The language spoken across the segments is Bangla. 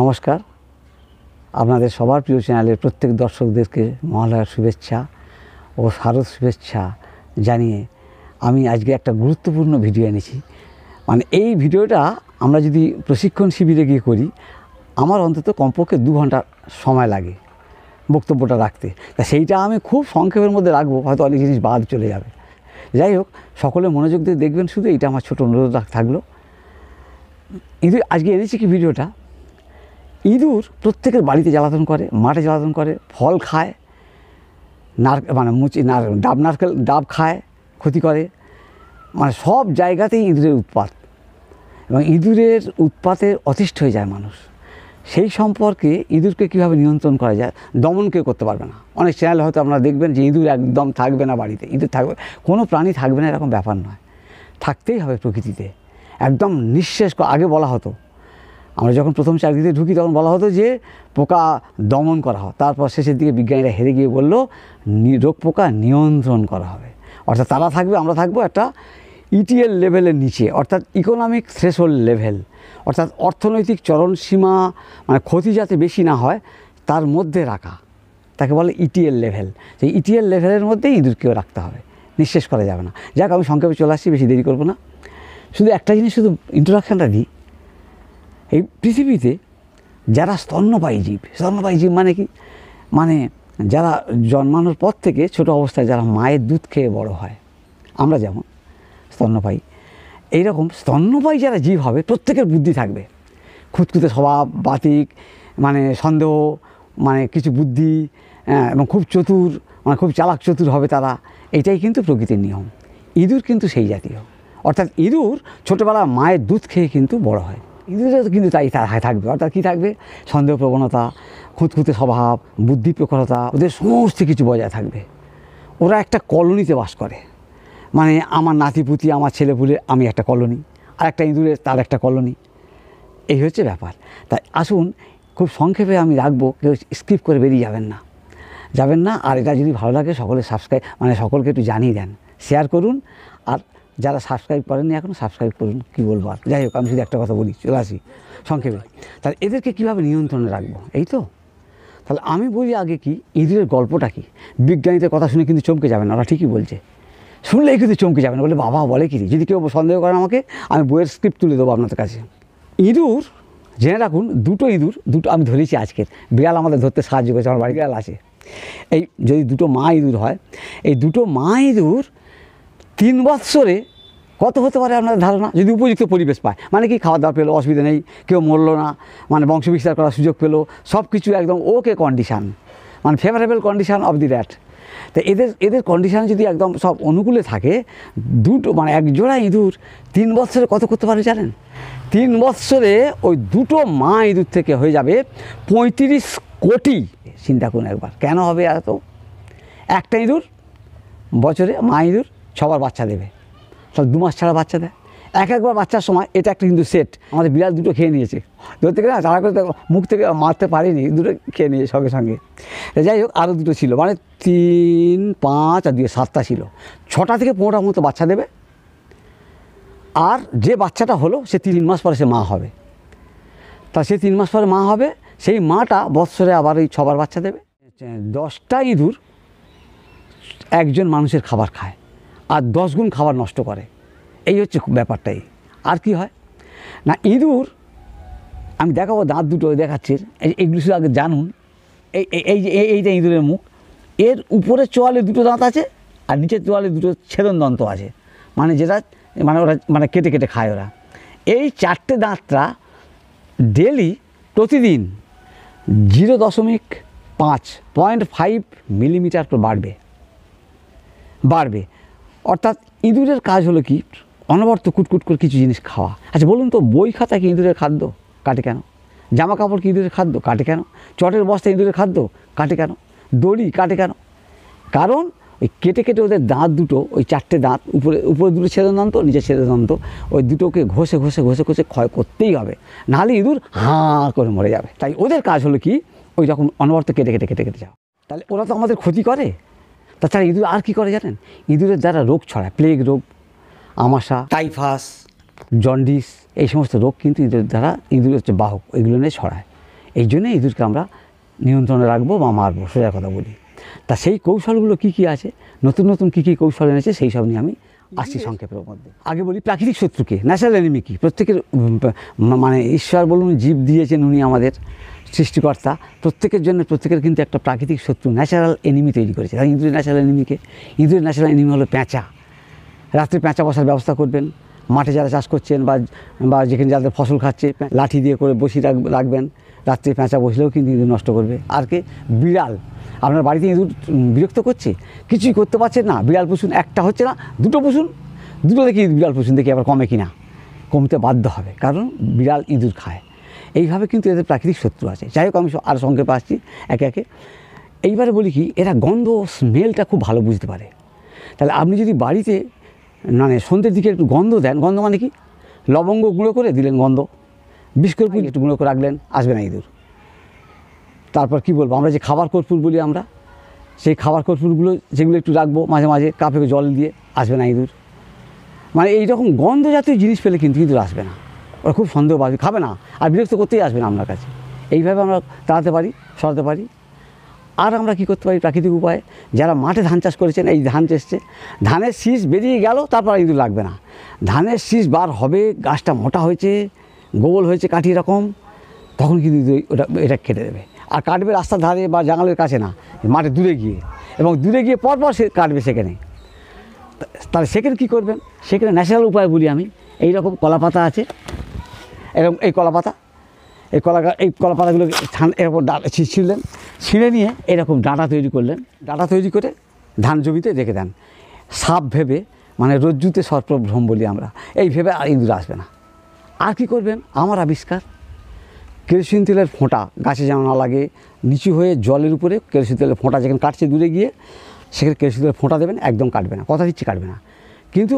নমস্কার আপনাদের সবার প্রিয় চ্যানেলের প্রত্যেক দর্শকদেরকে মহালয়ার শুভেচ্ছা ও শারদ শুভেচ্ছা জানিয়ে আমি আজকে একটা গুরুত্বপূর্ণ ভিডিও এনেছি মানে এই ভিডিওটা আমরা যদি প্রশিক্ষণ শিবিরে গিয়ে করি আমার অন্তত কমপক্ষে দু ঘন্টা সময় লাগে বক্তব্যটা রাখতে তা সেইটা আমি খুব সংক্ষেপের মধ্যে রাখবো হয়তো অনেক জিনিস বাদ চলে যাবে যাই হোক সকলে মনোযোগ দিয়ে দেখবেন শুধু এটা আমার ছোটো অনুরোধ থাকলো কিন্তু আজকে এনেছি কি ভিডিওটা ইঁদুর প্রত্যেকের বাড়িতে জ্বালাতন করে মাঠে জ্বালাতন করে ফল খায় নার মানে মুচি নার ডাব নারকেল ডাব খায় ক্ষতি করে মানে সব জায়গাতেই ইঁদুরের উৎপাত এবং ইঁদুরের উৎপাতে অতিষ্ঠ হয়ে যায় মানুষ সেই সম্পর্কে ইঁদুরকে কীভাবে নিয়ন্ত্রণ করা যায় দমন কেউ করতে পারবে না অনেক চ্যানেল হয়তো আপনারা দেখবেন যে ইঁদুর একদম থাকবে না বাড়িতে ইঁদুর থাকবে কোনো প্রাণী থাকবে না এরকম ব্যাপার নয় থাকতেই হবে প্রকৃতিতে একদম নিঃশেষ আগে বলা হতো আমরা যখন প্রথম চাকরিতে ঢুকি তখন বলা হতো যে পোকা দমন করা হয় তারপর শেষের দিকে বিজ্ঞানীরা হেরে গিয়ে বলল রোগ পোকা নিয়ন্ত্রণ করা হবে অর্থাৎ তারা থাকবে আমরা থাকবো একটা ইটিএল e লেভেলের নিচে অর্থাৎ ইকোনমিক থ্রেশল লেভেল অর্থাৎ অর্থনৈতিক চরণসীমা মানে ক্ষতি যাতে বেশি না হয় তার মধ্যে রাখা তাকে বলে ইটিএল e লেভেল সেই ইটিএল e লেভেলের মধ্যেই ইঁদুরকেও রাখতে হবে নিঃশেষ করা যাবে না যাক আমি সংক্ষেপে চলে আসছি বেশি দেরি করবো না শুধু একটা জিনিস শুধু ইন্ট্রোডাকশানটা দিই এই পৃথিবীতে যারা স্তন্যপায়ী জীব স্তন্যপায়ী জীব মানে কি মানে যারা জন্মানোর পর থেকে ছোট অবস্থায় যারা মায়ের দুধ খেয়ে বড় হয় আমরা যেমন স্তন্যপায়ী এইরকম স্তন্যপায়ী যারা জীব হবে প্রত্যেকের বুদ্ধি থাকবে খুঁতখুঁতে স্বভাব বাতিক মানে সন্দেহ মানে কিছু বুদ্ধি হ্যাঁ, এবং খুব চতুর মানে খুব চালাক চতুর হবে তারা এটাই কিন্তু প্রকৃতির নিয়ম ইঁদুর কিন্তু সেই জাতীয় অর্থাৎ ইঁদুর ছোটোবেলা মায়ের দুধ খেয়ে কিন্তু বড় হয় তো কিন্তু তাই থাকবে অর্থাৎ কী থাকবে সন্দেহ প্রবণতা খুঁতখুঁতে স্বভাব বুদ্ধি ওদের সমস্ত কিছু বজায় থাকবে ওরা একটা কলোনিতে বাস করে মানে আমার নাতিপুতি আমার ছেলেপুলে আমি একটা কলোনি আর একটা ইঁদুরের তার একটা কলোনি এই হচ্ছে ব্যাপার তাই আসুন খুব সংক্ষেপে আমি রাখবো কেউ স্কিপ করে বেরিয়ে যাবেন না যাবেন না আর এটা যদি ভালো লাগে সকলে সাবস্ক্রাইব মানে সকলকে একটু জানিয়ে দেন শেয়ার করুন যারা সাবস্ক্রাইব করেননি এখনও সাবস্ক্রাইব করুন কী বলবো আর যাই হোক আমি শুধু একটা কথা বলি চলে আসি সংক্ষেপে তাহলে এদেরকে কীভাবে নিয়ন্ত্রণে রাখবো এই তো তাহলে আমি বলি আগে কি ইঁদুরের গল্পটা কি বিজ্ঞানীদের কথা শুনে কিন্তু চমকে যাবেন ওরা ঠিকই বলছে শুনলেই কিন্তু চমকে যাবেন বলে বাবা বলে কি যদি কেউ সন্দেহ করে আমাকে আমি বইয়ের স্ক্রিপ্ট তুলে দেবো আপনাদের কাছে ইঁদুর জেনে রাখুন দুটো ইঁদুর দুটো আমি ধরেছি আজকের বিড়াল আমাদের ধরতে সাহায্য করেছে আমার বাড়ি বিড়াল আছে এই যদি দুটো মা ইঁদুর হয় এই দুটো মা ইঁদুর তিন বৎসরে কত হতে পারে আপনার ধারণা যদি উপযুক্ত পরিবেশ পায় মানে কি খাওয়া দাওয়া পেলো অসুবিধা নেই কেউ মরলো না মানে বংশ বিস্তার করার সুযোগ পেলো সব কিছু একদম ওকে কন্ডিশান মানে favourable condition of the rat তো এদের এদের কন্ডিশান যদি একদম সব অনুকূলে থাকে দুটো মানে এক জোড়া ইঁদুর তিন বৎসরে কত করতে পারে জানেন তিন বৎসরে ওই দুটো মা ইঁদুর থেকে হয়ে যাবে পঁয়ত্রিশ কোটি চিন্তা করুন একবার কেন হবে এত একটা ইঁদুর বছরে মা ইঁদুর সবার বাচ্চা দেবে তাহলে দু মাস ছাড়া বাচ্চা দেয় এক একবার বাচ্চার সময় এটা একটা কিন্তু সেট আমাদের বিড়াল দুটো খেয়ে নিয়েছে ধরতে গেলে তারা করে মুখ থেকে মারতে পারিনি দুটো খেয়ে নিয়েছে সঙ্গে সঙ্গে যাই হোক আরও দুটো ছিল মানে তিন পাঁচ আর দুয়ে সাতটা ছিল ছটা থেকে পনেরোটা মতো বাচ্চা দেবে আর যে বাচ্চাটা হলো সে তিন মাস পরে সে মা হবে তা সে তিন মাস পরে মা হবে সেই মাটা বৎসরে আবার ওই ছবার বাচ্চা দেবে দশটা ইঁদুর একজন মানুষের খাবার খায় আর দশ গুণ খাবার নষ্ট করে এই হচ্ছে ব্যাপারটাই আর কি হয় না ইঁদুর আমি দেখাবো দাঁত দুটো দেখাচ্ছি এগুলো শুধু আগে জানুন এই এই যে এইটা ইঁদুরের মুখ এর উপরে চোয়ালে দুটো দাঁত আছে আর নিচের চোয়ালে দুটো ছেদন দন্ত আছে মানে যেটা মানে ওরা মানে কেটে কেটে খায় ওরা এই চারটে দাঁতটা ডেলি প্রতিদিন জিরো দশমিক পাঁচ পয়েন্ট ফাইভ মিলিমিটার বাড়বে বাড়বে অর্থাৎ ইঁদুরের কাজ হলো কি অনবর্ত কুটকুট করে কিছু জিনিস খাওয়া আচ্ছা বলুন তো বই খাতা কি ইঁদুরের খাদ্য কাটে কেন জামা কাপড় কি ইঁদুরের খাদ্য কাটে কেন চটের বস্তা ইঁদুরের খাদ্য কাটে কেন দড়ি কাটে কেন কারণ ওই কেটে কেটে ওদের দাঁত দুটো ওই চারটে দাঁত উপরে উপরে দুটো ছেদন দন্ত নিচে ছেদন দন্ত ওই দুটোকে ঘষে ঘষে ঘষে ঘষে ক্ষয় করতেই হবে নাহলে ইঁদুর হাঁ করে মরে যাবে তাই ওদের কাজ হলো কি ওই যখন অনবর্ত কেটে কেটে কেটে কেটে যাও তাহলে ওরা তো আমাদের ক্ষতি করে তাছাড়া ইঁদুর আর কি করে জানেন ইঁদুরের দ্বারা রোগ ছড়ায় প্লেগ রোগ আমাশা টাইফাস জন্ডিস এই সমস্ত রোগ কিন্তু ইঁদুরের দ্বারা ইঁদুর হচ্ছে বাহক এগুলো নিয়ে ছড়ায় এই জন্যে ইঁদুরকে আমরা নিয়ন্ত্রণে রাখবো বা মারবো সোজা কথা বলি তা সেই কৌশলগুলো কি কি আছে নতুন নতুন কি কি কৌশল এনেছে সেই সব নিয়ে আমি আসছি সংক্ষেপের মধ্যে আগে বলি প্রাকৃতিক শত্রুকে ন্যাচারাল এনিমি কি প্রত্যেকের মানে ঈশ্বর বলুন জীব দিয়েছেন উনি আমাদের সৃষ্টিকর্তা প্রত্যেকের জন্য প্রত্যেকের কিন্তু একটা প্রাকৃতিক শত্রু ন্যাচারাল এনিমি তৈরি করেছে ইঁদুরের ন্যাচারাল এনিমিকে ইঁদুরের ন্যাচারাল এনিমি হলো প্যাঁচা রাত্রে প্যাঁচা বসার ব্যবস্থা করবেন মাঠে যারা চাষ করছেন বা বা যেখানে যাদের ফসল খাচ্ছে লাঠি দিয়ে করে বসিয়ে রাখ রাখবেন রাত্রে প্যাঁচা বসলেও কিন্তু ইঁদুর নষ্ট করবে আর কে বিড়াল আপনার বাড়িতে ইঁদুর বিরক্ত করছে কিছুই করতে পারছে না বিড়াল পুষুন একটা হচ্ছে না দুটো পুষুন দুটো দেখি বিড়াল পুষুন দেখি আবার কমে কিনা কমতে বাধ্য হবে কারণ বিড়াল ইঁদুর খায় এইভাবে কিন্তু এদের প্রাকৃতিক শত্রু আছে যাই হোক আমি আরও সঙ্গে আসছি একে একে এইবারে বলি কি এরা গন্ধ স্মেলটা খুব ভালো বুঝতে পারে তাহলে আপনি যদি বাড়িতে মানে সন্ধ্যের দিকে একটু গন্ধ দেন গন্ধ মানে কি লবঙ্গ গুঁড়ো করে দিলেন গন্ধ বিস্কুট একটু গুঁড়ো করে রাখলেন আসবে না ইঁদুর তারপর কি বলবো আমরা যে খাবার কর্পূর বলি আমরা সেই খাবার কর্পূরগুলো যেগুলো একটু রাখবো মাঝে মাঝে কাপে জল দিয়ে আসবে না ইঁদুর মানে এইরকম গন্ধ জাতীয় জিনিস পেলে কিন্তু ইঁদুর আসবে না ওরা খুব সন্দেহ পাবে খাবে না আর বিরক্ত করতেই আসবে না আপনার কাছে এইভাবে আমরা তাড়াতে পারি সরাতে পারি আর আমরা কি করতে পারি প্রাকৃতিক উপায়ে যারা মাঠে ধান চাষ করেছেন এই ধান চেষ্টে ধানের শীষ বেরিয়ে গেল তারপর ইঁদুর লাগবে না ধানের শীষ বার হবে গাছটা মোটা হয়েছে গোবল হয়েছে কাঠি এরকম তখন কিন্তু ওটা এটা কেটে দেবে আর কাটবে রাস্তার ধারে বা জাঙালের কাছে না মাঠে দূরে গিয়ে এবং দূরে গিয়ে পরপর সে কাটবে সেখানে তাহলে সেখানে কী করবেন সেখানে ন্যাচারাল উপায় বলি আমি এইরকম কলা পাতা আছে এরকম এই কলা পাতা এই কলা এই কলা পাতাগুলোকে এরকম ডাঁটা ছিঁড়লেন ছিঁড়ে নিয়ে এরকম ডাঁটা তৈরি করলেন ডাঁটা তৈরি করে ধান জমিতে রেখে দেন সাপ ভেবে মানে রজ্জুতে সর্পভ্রম বলি আমরা এই ভেবে আর ইঁদুর আসবে না আর কী করবেন আমার আবিষ্কার কেরোসিন তেলের ফোঁটা গাছে যেন না লাগে নিচু হয়ে জলের উপরে কেরোসিন তেলের ফোঁটা যেখানে কাটছে দূরে গিয়ে সেখানে কেরোসিন তেলের ফোঁটা দেবেন একদম কাটবে না কথা দিচ্ছি কাটবে না কিন্তু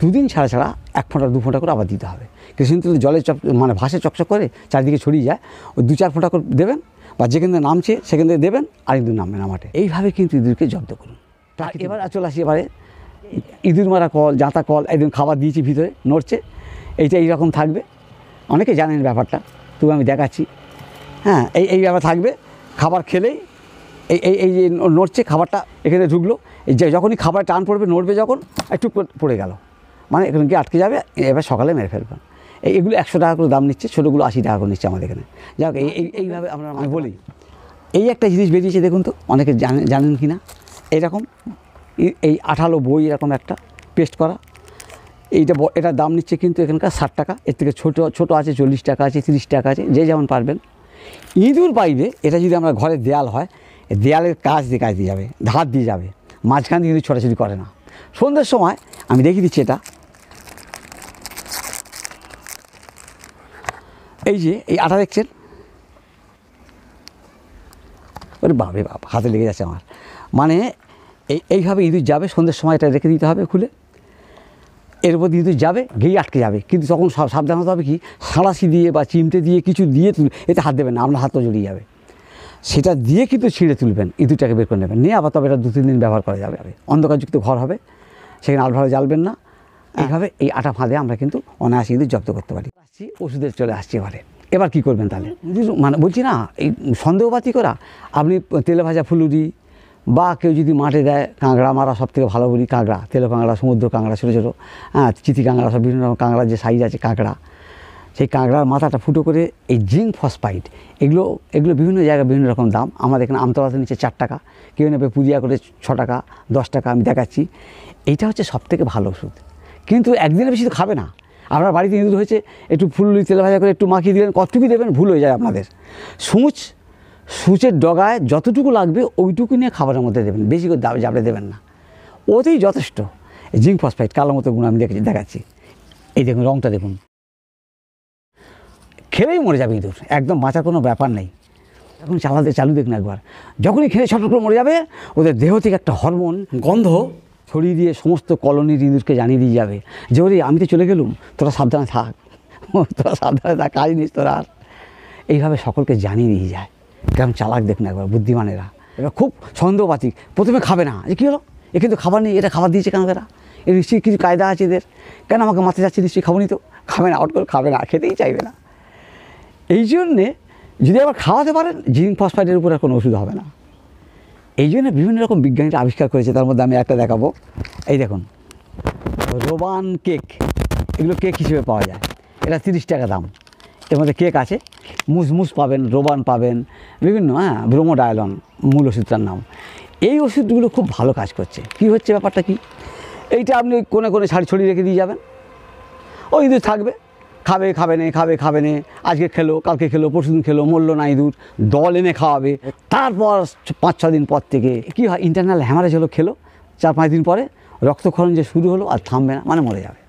দুদিন ছাড়া ছাড়া এক ফোঁটা দু ফোঁটা করে আবার দিতে হবে কৃষি তুলে জলে চক মানে ভাসে চকচক করে চারিদিকে ছড়িয়ে যায় ওই দু চার ফোঁটা করে দেবেন বা যেখান থেকে নামছে সেখান থেকে দেবেন আর ইঁদুর নামবে না মাঠে এইভাবে কিন্তু ইঁদুরকে জব্দ করুন এবার চলে আসি এবারে ইঁদুর মারা কল জাঁতা কল একদিন খাবার দিয়েছি ভিতরে নড়ছে এইটা এইরকম থাকবে অনেকে জানেন ব্যাপারটা তবু আমি দেখাচ্ছি হ্যাঁ এই এই ব্যাপার থাকবে খাবার খেলেই এই এই এই যে নড়ছে খাবারটা এখানে ঢুকলো এই যখনই খাবার টান পড়বে নড়বে যখন একটু পড়ে গেল মানে এখানে গিয়ে আটকে যাবে এবার সকালে মেরে ফেলবে এগুলো একশো টাকা করে দাম নিচ্ছে ছোটোগুলো আশি টাকা করে নিচ্ছে আমাদের এখানে যাক এই এইভাবে আমরা আমি বলি এই একটা জিনিস বেরিয়েছে দেখুন তো অনেকে জানেন জানেন কি না এরকম এই আঠালো বই এরকম একটা পেস্ট করা এইটা এটা দাম নিচ্ছে কিন্তু এখানকার ষাট টাকা এর থেকে ছোটো ছোটো আছে চল্লিশ টাকা আছে তিরিশ টাকা আছে যে যেমন পারবেন ইঁদুর পাইবে এটা যদি আমরা ঘরে দেয়াল হয় দেয়ালের কাজ দিয়ে কাজ দিয়ে যাবে ধার দিয়ে যাবে মাঝখান দিয়ে কিন্তু ছোটাছুটি করে না সন্ধ্যের সময় আমি দেখিয়ে দিচ্ছি এটা এই যে এই আটা দেখছেন ওরে বাপরে বাপ হাতে লেগে যাচ্ছে আমার মানে এই এইভাবে ইঁদুর যাবে সন্ধ্যের সময় এটা রেখে দিতে হবে খুলে এর মধ্যে ইঁদুর যাবে গিয়ে আটকে যাবে কিন্তু তখন সাবধান হতে হবে কি সাঁড়াশি দিয়ে বা চিমটে দিয়ে কিছু দিয়ে এতে হাত দেবেন না আপনার হাতও জড়িয়ে যাবে সেটা দিয়ে কিন্তু ছিঁড়ে তুলবেন ইঁদুরটাকে বের করে নেবেন নিয়ে আবার তবে এটা দু তিন দিন ব্যবহার করা যাবে অন্ধকারযুক্ত ঘর হবে সেখানে আলভাবে জ্বালবেন না হ্যাঁ। এইভাবে এই আটা ফাঁদে আমরা কিন্তু অনায়াসে কিন্তু জব্দ করতে পারি আসছি ওষুধের চলে আসছি এবারে এবার কি করবেন তাহলে মানে বলছি না এই সন্দেহবাতি করা আপনি তেলে ভাজা ফুলুরি বা কেউ যদি মাঠে দেয় কাঁকড়া মারা সব থেকে ভালো বলি কাঁকড়া তেল কাঁকড়া সমুদ্র কাঁকড়া ছোটো ছোটো হ্যাঁ চিতি কাঁকড়া সব বিভিন্ন রকম কাঁকড়ার যে সাইজ আছে কাঁকড়া সেই কাঁকড়ার মাথাটা ফুটো করে এই জিঙ্ক ফসফাইট এগুলো এগুলো বিভিন্ন জায়গায় বিভিন্ন রকম দাম আমাদের এখানে আমতলাতে নিচে চার টাকা কেউ নেবে পুজিয়া করে ছ টাকা দশ টাকা আমি দেখাচ্ছি এইটা হচ্ছে সব থেকে ভালো ওষুধ কিন্তু একদিনের বেশি তো খাবে না আপনার বাড়িতে ইঁদুর হয়েছে একটু ফুল তেল ভাজা করে একটু মাখিয়ে দিলেন কতটুকু দেবেন ভুল হয়ে যায় আপনাদের সূচ সূচের ডগায় যতটুকু লাগবে ওইটুকু নিয়ে খাবারের মধ্যে দেবেন বেশি করে দাবি জাবড়ে দেবেন না ওতেই যথেষ্ট জিঙ্ক ফসফাইট কালো মতো গুণ আমি দেখেছি দেখাচ্ছি এই দেখুন রঙটা দেখুন খেলেই মরে যাবে ইঁদুর একদম বাঁচার কোনো ব্যাপার নেই এখন চালাতে চালু দেখুন একবার যখনই খেলে ছটফট মরে যাবে ওদের দেহ থেকে একটা হরমোন গন্ধ ছড়িয়ে দিয়ে সমস্ত কলোনির ইঁদুরকে জানিয়ে দিয়ে যাবে যে ওরে আমি তো চলে গেলুম তোরা সাবধানে থাক তোরা সাবধানে থাক কাজ নিস তোরা আর এইভাবে সকলকে জানিয়ে দিয়ে যায় কেমন চালাক দেখুন একবার বুদ্ধিমানেরা এবার খুব সন্দেহবাতিক প্রথমে খাবে না যে কী হলো এ কিন্তু খাবার নেই এটা খাবার দিয়েছে কেন তারা এর নিশ্চয়ই কিছু কায়দা আছে এদের কেন আমাকে মাথায় যাচ্ছে নিশ্চয়ই খাবো নি তো খাবে না আউট করে খাবে না খেতেই চাইবে না এই জন্যে যদি আবার খাওয়াতে পারেন জিঙ্ক ফসফাইডের উপরে কোনো ওষুধ হবে না এই জন্য বিভিন্ন রকম বিজ্ঞানীরা আবিষ্কার করেছে তার মধ্যে আমি একটা দেখাবো এই দেখুন রোবান কেক এগুলো কেক হিসেবে পাওয়া যায় এটা তিরিশ টাকা দাম এর মধ্যে কেক আছে মুসমুস পাবেন রোবান পাবেন বিভিন্ন হ্যাঁ ব্রোমোডায়লন মূল ওষুধটার নাম এই ওষুধগুলো খুব ভালো কাজ করছে কি হচ্ছে ব্যাপারটা কি এইটা আপনি কোনে কোনে ছাড়ি ছড়িয়ে রেখে দিয়ে যাবেন ওই ইঁদুর থাকবে খাবে খাবে নে খাবে খাবে নে আজকে খেলো কালকে খেলো পরশুদিন খেলো মরলো না ইঁদুর দল এনে খাওয়াবে তারপর পাঁচ ছ দিন পর থেকে কী হয় ইন্টারনাল হ্যামারেজ হলো খেলো চার পাঁচ দিন পরে রক্তক্ষরণ যে শুরু হলো আর থামবে না মানে মরে যাবে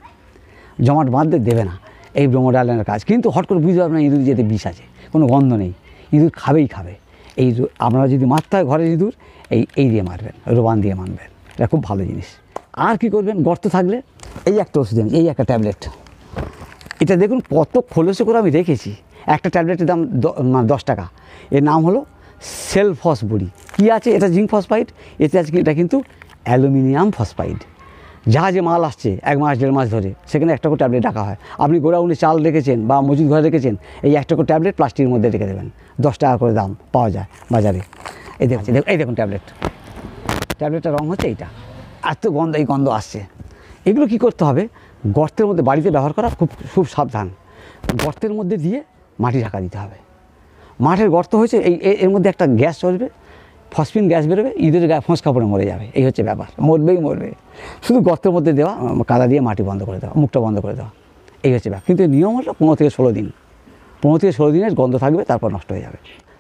জমাট বাঁধতে দেবে না এই ডালের কাজ কিন্তু হট করে বুঝতে পারবে না ইঁদুর যেতে বিষ আছে কোনো গন্ধ নেই ইঁদুর খাবেই খাবে এই আপনারা যদি মারতে হয় ঘরে ইঁদুর এই এই দিয়ে মারবেন রোবান দিয়ে মারবেন এটা খুব ভালো জিনিস আর কি করবেন গর্ত থাকলে এই একটা ওষুধ এই একটা ট্যাবলেট এটা দেখুন কত খোলসে করে আমি রেখেছি একটা ট্যাবলেটের দাম মানে দশ টাকা এর নাম হলো সেলফস বড়ি কী আছে এটা জিঙ্ক ফসফাইড এতে আছে এটা কিন্তু অ্যালুমিনিয়াম ফসফাইড জাহাজে মাল আসছে এক মাস দেড় মাস ধরে সেখানে একটা করে ট্যাবলেট রাখা হয় আপনি গোড়াউনে চাল রেখেছেন বা মজুদ ঘরে রেখেছেন এই একটা করে ট্যাবলেট প্লাস্টিকের মধ্যে রেখে দেবেন দশ টাকা করে দাম পাওয়া যায় বাজারে এই দেখুন এই দেখুন ট্যাবলেট ট্যাবলেটটার রঙ হচ্ছে এইটা এত গন্ধ এই গন্ধ আসছে এগুলো কি করতে হবে গর্তের মধ্যে বাড়িতে ব্যবহার করা খুব খুব সাবধান গর্তের মধ্যে দিয়ে মাটি ঢাকা দিতে হবে মাঠের গর্ত হয়েছে এই এর মধ্যে একটা গ্যাস চলবে ফসফিন গ্যাস বেরোবে ইঁদুরের গায়ে ফোঁস কাপড়ে মরে যাবে এই হচ্ছে ব্যাপার মরবেই মরবে শুধু গর্তের মধ্যে দেওয়া কাদা দিয়ে মাটি বন্ধ করে দেওয়া মুখটা বন্ধ করে দেওয়া এই হচ্ছে ব্যাপার কিন্তু নিয়ম হলো পনেরো থেকে ষোলো দিন পনেরো থেকে ষোলো দিনের গন্ধ থাকবে তারপর নষ্ট হয়ে যাবে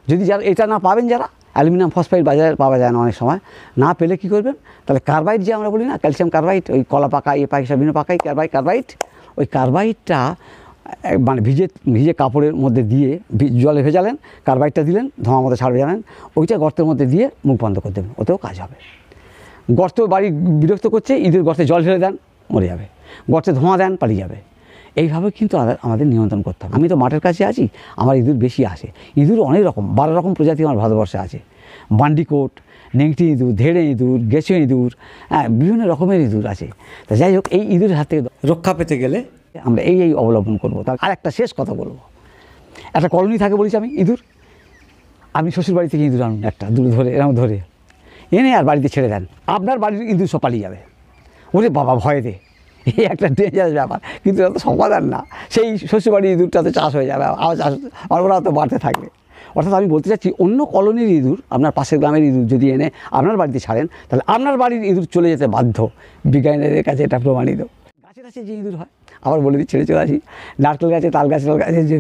যদি যারা এটা না পাবেন যারা অ্যালুমিনিয়াম ফসফাইড বাজারে পাওয়া যায় না অনেক সময় না পেলে কি করবেন তাহলে কার্বাইড যে আমরা বলি না ক্যালসিয়াম কার্বাইড ওই কলা পাকা ইয়ে পাকা বিভিন্ন পাকাই কার্বাইড কার্বাইড ওই কার্বাইডটা মানে ভিজে ভিজে কাপড়ের মধ্যে দিয়ে জলে ভেজালেন কার্বাইডটা দিলেন ধোঁয়া মতো ছাড়বে জানেন ওইটা গর্তের মধ্যে দিয়ে মুখ বন্ধ করে দেবেন ওতেও কাজ হবে গর্ত বাড়ি বিরক্ত করছে ঈদের গর্তে জল ফেলে দেন মরে যাবে গর্তে ধোঁয়া দেন পালিয়ে যাবে এইভাবে কিন্তু আমাদের নিয়ন্ত্রণ করতে হবে আমি তো মাঠের কাছে আছি আমার ইঁদুর বেশি আসে ইঁদুর অনেক রকম বারো রকম প্রজাতি আমার ভারতবর্ষে আছে বান্ডিকোট নেংটি ইঁদুর ধেড়ে ইঁদুর গেছে ইঁদুর হ্যাঁ বিভিন্ন রকমের ইঁদুর আছে তা যাই হোক এই ইঁদুরের হাত থেকে রক্ষা পেতে গেলে আমরা এই এই অবলম্বন করবো তার আর একটা শেষ কথা বলবো একটা কলোনি থাকে বলেছি আমি ইঁদুর আপনি শ্বশুর বাড়ি থেকে ইঁদুর আনুন একটা দূরে ধরে এরকম ধরে এনে আর বাড়িতে ছেড়ে দেন আপনার বাড়ির ইঁদুর সব পালিয়ে যাবে ওরে বাবা ভয় দেয় এই একটা ডেঞ্জারাস ব্যাপার কিন্তু এটা তো সমাধান না সেই শ্বশুরবাড়ির ইঁদুরটাতে চাষ হয়ে যাবে আবার চাষ ওরা তো বাড়তে থাকবে অর্থাৎ আমি বলতে চাচ্ছি অন্য কলোনির ইঁদুর আপনার পাশের গ্রামের ইঁদুর যদি এনে আপনার বাড়িতে ছাড়েন তাহলে আপনার বাড়ির ইঁদুর চলে যেতে বাধ্য বিজ্ঞানীদের কাছে এটা প্রমাণিত গাছে গাছে যে ইঁদুর হয় আবার বলে দিই ছেড়ে চলে আসি নারকেল গাছে তাল গাছে তাল গাছে যে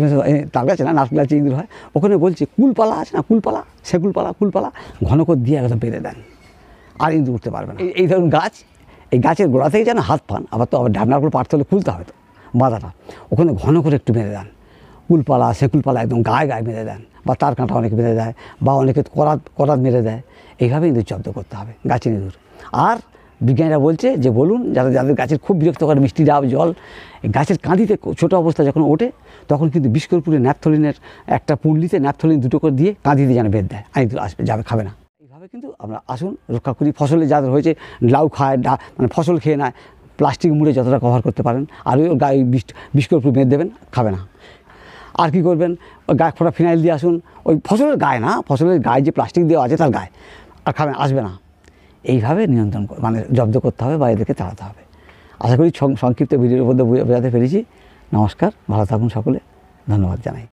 তাল গাছে না নারকেল গাছে ইঁদুর হয় ওখানে বলছে কুলপালা আছে না কুলপালা সে কুলপালা কুলপালা ঘন কর দিয়ে একদম বেঁধে দেন আর ইঁদুর উঠতে পারবে না এই ধরুন গাছ এই গাছের গোড়া থেকে যেন হাত পান আবার তো আবার ডাবনাগুলো পারতে খুলতে হয় তো বাঁধাটা ওখানে ঘন করে একটু বেঁধে দেন কুলপালা সেকুলপালা একদম গায়ে গায়ে মেরে দেন বা তার কাঁটা অনেকে মেরে দেয় বা অনেকে করাত করাত মেরে দেয় এইভাবে ইঁদুর জব্দ করতে হবে গাছের ইঁদুর আর বিজ্ঞানীরা বলছে যে বলুন যারা যাদের গাছের খুব বিরক্তকর মিষ্টি ডাব জল গাছের কাঁদিতে ছোটো অবস্থা যখন ওঠে তখন কিন্তু বিস্করপুরে ন্যাপথলিনের একটা পুল্লিতে ন্যাপথলিন দুটো করে দিয়ে কাঁদিতে যেন বেদ দেয় আর ইঁদুর আসবে যাবে খাবে না এভাবে কিন্তু আমরা আসুন রক্ষা করি ফসলে যাদের হয়েছে লাউ খায় ডা মানে ফসল খেয়ে নেয় প্লাস্টিক মুড়ে যতটা কভার করতে পারেন আর ওই গায়ে বিষ বিস্কুট মেরে দেবেন খাবে না আর কি করবেন ওই গায়ে ফোটা ফিনাইল দিয়ে আসুন ওই ফসলের গায়ে না ফসলের গায়ে যে প্লাস্টিক দেওয়া আছে তার গায়ে আর খাবেন আসবে না এইভাবে নিয়ন্ত্রণ মানে জব্দ করতে হবে বা এদেরকে তাড়াতে হবে আশা করি সংক্ষিপ্ত ভিডিওর মধ্যে বোঝাতে পেরেছি নমস্কার ভালো থাকুন সকলে ধন্যবাদ জানাই